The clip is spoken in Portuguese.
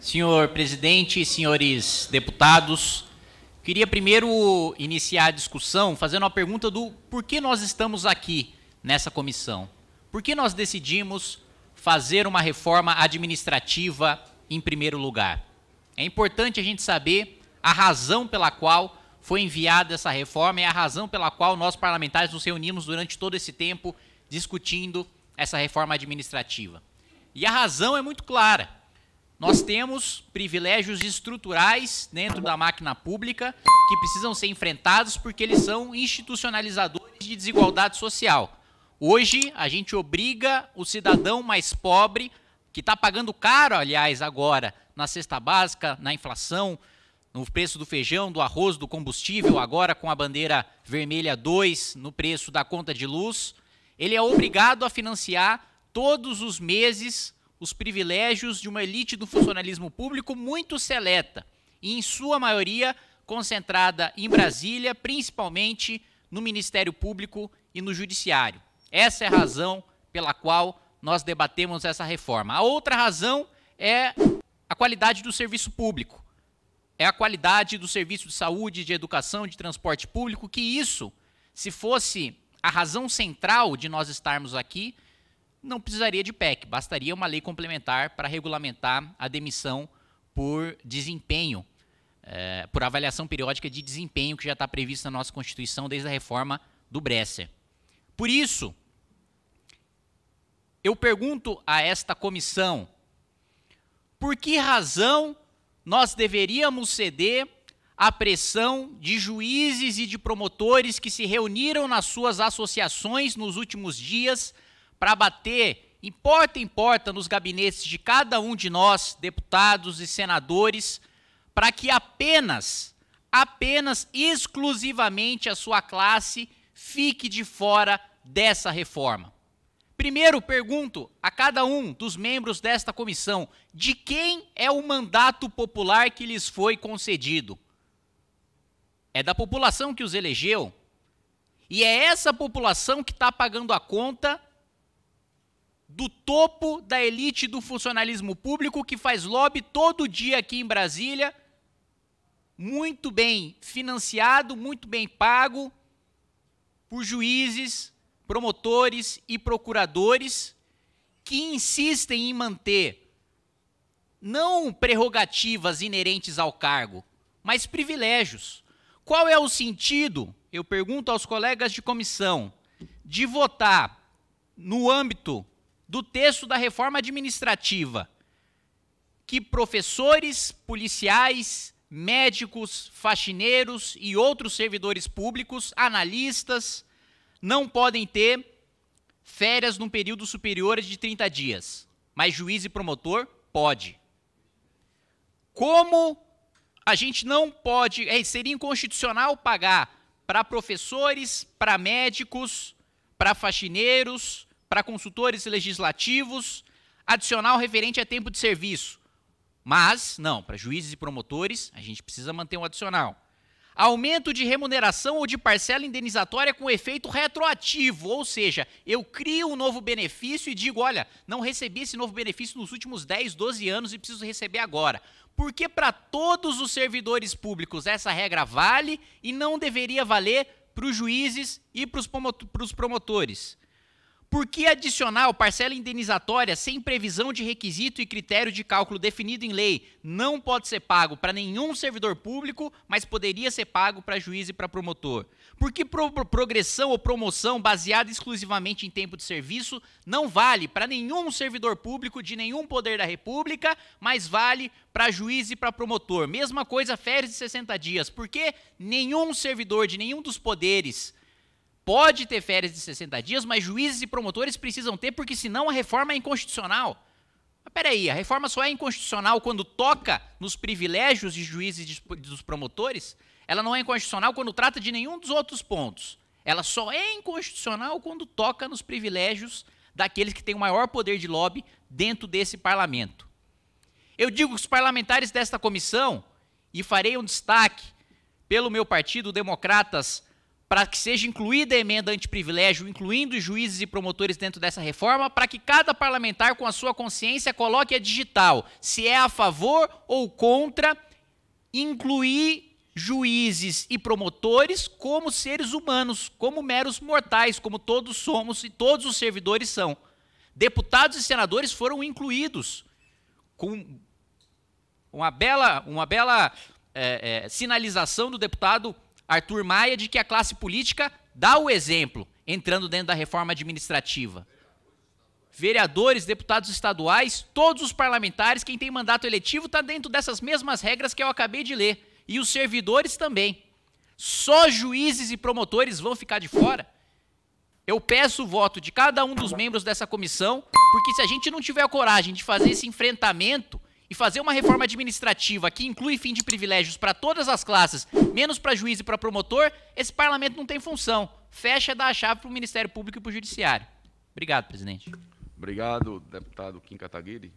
Senhor presidente, senhores deputados, queria primeiro iniciar a discussão fazendo a pergunta do por que nós estamos aqui nessa comissão. Por que nós decidimos fazer uma reforma administrativa em primeiro lugar? É importante a gente saber a razão pela qual foi enviada essa reforma e é a razão pela qual nós parlamentares nos reunimos durante todo esse tempo discutindo essa reforma administrativa. E a razão é muito clara. Nós temos privilégios estruturais dentro da máquina pública que precisam ser enfrentados porque eles são institucionalizadores de desigualdade social. Hoje, a gente obriga o cidadão mais pobre, que está pagando caro, aliás, agora, na cesta básica, na inflação, no preço do feijão, do arroz, do combustível, agora com a bandeira vermelha 2 no preço da conta de luz, ele é obrigado a financiar todos os meses os privilégios de uma elite do funcionalismo público muito seleta e, em sua maioria, concentrada em Brasília, principalmente no Ministério Público e no Judiciário. Essa é a razão pela qual nós debatemos essa reforma. A outra razão é a qualidade do serviço público. É a qualidade do serviço de saúde, de educação, de transporte público, que isso, se fosse a razão central de nós estarmos aqui, não precisaria de PEC, bastaria uma lei complementar para regulamentar a demissão por desempenho, é, por avaliação periódica de desempenho que já está prevista na nossa Constituição desde a reforma do Bresser. Por isso, eu pergunto a esta comissão, por que razão nós deveríamos ceder à pressão de juízes e de promotores que se reuniram nas suas associações nos últimos dias para bater em porta em porta nos gabinetes de cada um de nós, deputados e senadores, para que apenas, apenas, exclusivamente a sua classe fique de fora dessa reforma. Primeiro, pergunto a cada um dos membros desta comissão de quem é o mandato popular que lhes foi concedido. É da população que os elegeu. E é essa população que está pagando a conta do topo da elite do funcionalismo público que faz lobby todo dia aqui em Brasília, muito bem financiado, muito bem pago por juízes, promotores e procuradores que insistem em manter não prerrogativas inerentes ao cargo, mas privilégios. Qual é o sentido, eu pergunto aos colegas de comissão, de votar no âmbito do texto da reforma administrativa que professores, policiais, médicos, faxineiros e outros servidores públicos, analistas, não podem ter férias num período superior de 30 dias, mas juiz e promotor pode. Como a gente não pode, é, seria inconstitucional pagar para professores, para médicos, para faxineiros, para consultores legislativos, adicional referente a tempo de serviço. Mas, não, para juízes e promotores, a gente precisa manter um adicional. Aumento de remuneração ou de parcela indenizatória com efeito retroativo, ou seja, eu crio um novo benefício e digo, olha, não recebi esse novo benefício nos últimos 10, 12 anos e preciso receber agora. Porque para todos os servidores públicos essa regra vale e não deveria valer para os juízes e para os promotores. Por que adicional parcela indenizatória sem previsão de requisito e critério de cálculo definido em lei não pode ser pago para nenhum servidor público, mas poderia ser pago para juiz e para promotor? Por que pro progressão ou promoção baseada exclusivamente em tempo de serviço não vale para nenhum servidor público de nenhum poder da República, mas vale para juiz e para promotor? Mesma coisa, férias de 60 dias. Por que nenhum servidor de nenhum dos poderes pode ter férias de 60 dias, mas juízes e promotores precisam ter, porque senão a reforma é inconstitucional. Mas peraí, a reforma só é inconstitucional quando toca nos privilégios de juízes e dos promotores? Ela não é inconstitucional quando trata de nenhum dos outros pontos. Ela só é inconstitucional quando toca nos privilégios daqueles que têm o maior poder de lobby dentro desse parlamento. Eu digo que os parlamentares desta comissão, e farei um destaque pelo meu partido, Democratas para que seja incluída a emenda antiprivilégio, incluindo juízes e promotores dentro dessa reforma, para que cada parlamentar, com a sua consciência, coloque a digital, se é a favor ou contra incluir juízes e promotores como seres humanos, como meros mortais, como todos somos e todos os servidores são. Deputados e senadores foram incluídos com uma bela, uma bela é, é, sinalização do deputado Arthur Maia de que a classe política dá o exemplo entrando dentro da reforma administrativa. Vereadores, deputados estaduais, todos os parlamentares, quem tem mandato eletivo está dentro dessas mesmas regras que eu acabei de ler. E os servidores também. Só juízes e promotores vão ficar de fora? Eu peço o voto de cada um dos membros dessa comissão, porque se a gente não tiver a coragem de fazer esse enfrentamento, e fazer uma reforma administrativa que inclui fim de privilégios para todas as classes, menos para juiz e para promotor, esse parlamento não tem função. Fecha da chave para o Ministério Público e para o Judiciário. Obrigado, presidente. Obrigado, deputado Kim Kataguiri.